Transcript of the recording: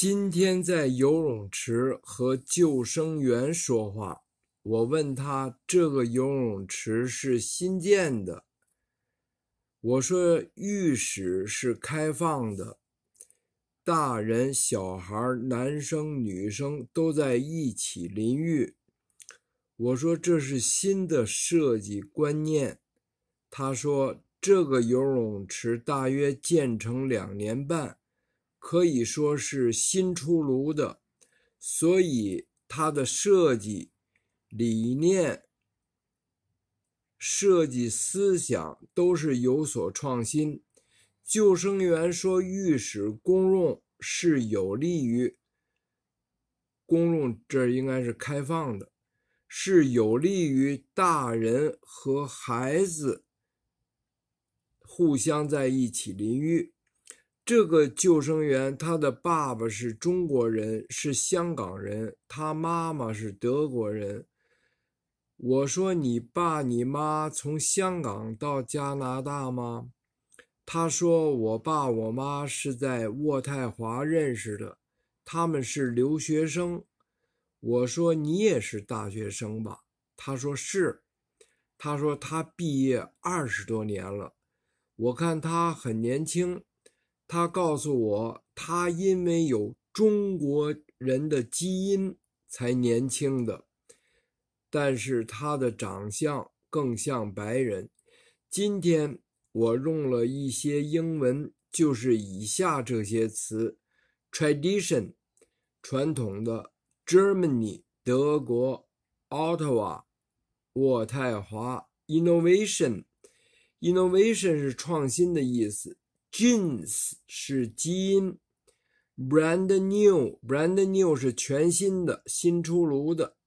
今天在游泳池和救生员说话，我问他这个游泳池是新建的。我说浴室是开放的，大人、小孩、男生、女生都在一起淋浴。我说这是新的设计观念。他说这个游泳池大约建成两年半。可以说是新出炉的，所以它的设计理念、设计思想都是有所创新。救生员说，浴室公用是有利于公用，这应该是开放的，是有利于大人和孩子互相在一起淋浴。这个救生员，他的爸爸是中国人，是香港人，他妈妈是德国人。我说：“你爸你妈从香港到加拿大吗？”他说：“我爸我妈是在渥太华认识的，他们是留学生。”我说：“你也是大学生吧？”他说：“是。”他说：“他毕业二十多年了。”我看他很年轻。他告诉我，他因为有中国人的基因才年轻的，但是他的长相更像白人。今天我用了一些英文，就是以下这些词：tradition（ 传统的）、Germany（ 德国）、Ottawa（ 渥太华）、innovation（innovation 是创新的意思）。j e a n s 是基因，brand new，brand new 是全新的，新出炉的。